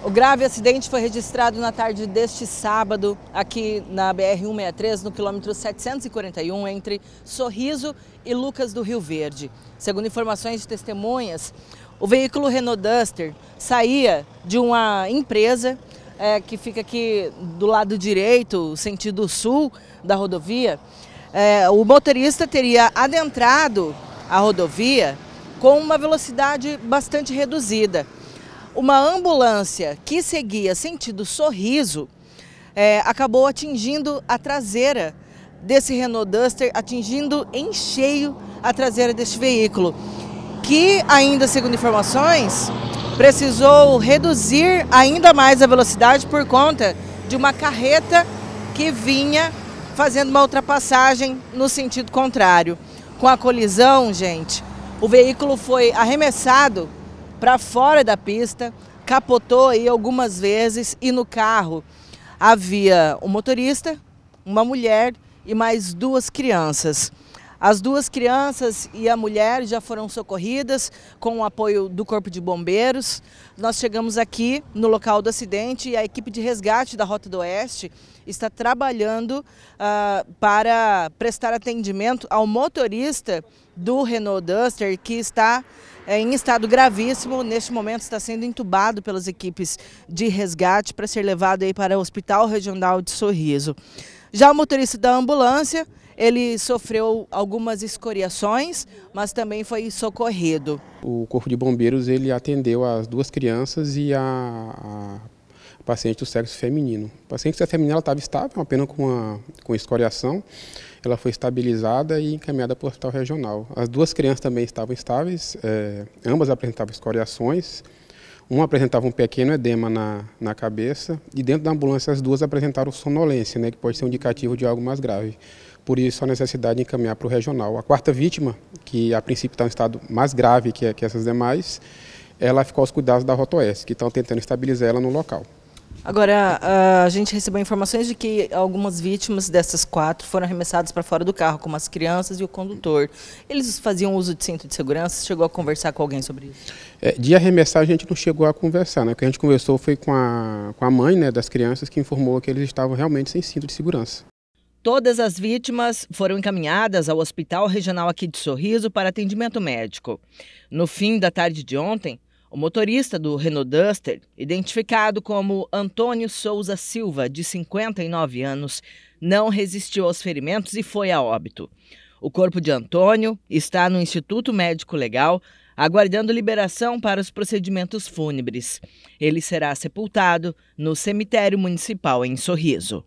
O grave acidente foi registrado na tarde deste sábado, aqui na BR-163, no quilômetro 741, entre Sorriso e Lucas do Rio Verde. Segundo informações de testemunhas, o veículo Renault Duster saía de uma empresa é, que fica aqui do lado direito, sentido sul da rodovia. É, o motorista teria adentrado a rodovia com uma velocidade bastante reduzida uma ambulância que seguia sentido sorriso é, acabou atingindo a traseira desse Renault Duster, atingindo em cheio a traseira deste veículo, que ainda, segundo informações, precisou reduzir ainda mais a velocidade por conta de uma carreta que vinha fazendo uma ultrapassagem no sentido contrário. Com a colisão, gente, o veículo foi arremessado para fora da pista, capotou aí algumas vezes e no carro havia um motorista, uma mulher e mais duas crianças. As duas crianças e a mulher já foram socorridas com o apoio do Corpo de Bombeiros. Nós chegamos aqui no local do acidente e a equipe de resgate da Rota do Oeste está trabalhando uh, para prestar atendimento ao motorista do Renault Duster que está eh, em estado gravíssimo. Neste momento está sendo entubado pelas equipes de resgate para ser levado aí para o Hospital Regional de Sorriso. Já o motorista da ambulância ele sofreu algumas escoriações, mas também foi socorrido. O Corpo de Bombeiros ele atendeu as duas crianças e a, a paciente do sexo feminino. A paciente do sexo feminino estava estável, apenas com, uma com escoriação. Ela foi estabilizada e encaminhada para o hospital regional. As duas crianças também estavam estáveis, é, ambas apresentavam escoriações. Uma apresentava um pequeno edema na, na cabeça e dentro da ambulância as duas apresentaram sonolência, né, que pode ser um indicativo de algo mais grave por isso a necessidade de encaminhar para o regional. A quarta vítima, que a princípio está em um estado mais grave que, que essas demais, ela ficou aos cuidados da Rotoeste, que estão tentando estabilizar ela no local. Agora, a gente recebeu informações de que algumas vítimas dessas quatro foram arremessadas para fora do carro, como as crianças e o condutor. Eles faziam uso de cinto de segurança? Chegou a conversar com alguém sobre isso? É, de arremessar, a gente não chegou a conversar. Né? O que a gente conversou foi com a, com a mãe né, das crianças, que informou que eles estavam realmente sem cinto de segurança. Todas as vítimas foram encaminhadas ao Hospital Regional aqui de Sorriso para atendimento médico. No fim da tarde de ontem, o motorista do Renault Duster, identificado como Antônio Souza Silva, de 59 anos, não resistiu aos ferimentos e foi a óbito. O corpo de Antônio está no Instituto Médico Legal, aguardando liberação para os procedimentos fúnebres. Ele será sepultado no cemitério municipal em Sorriso.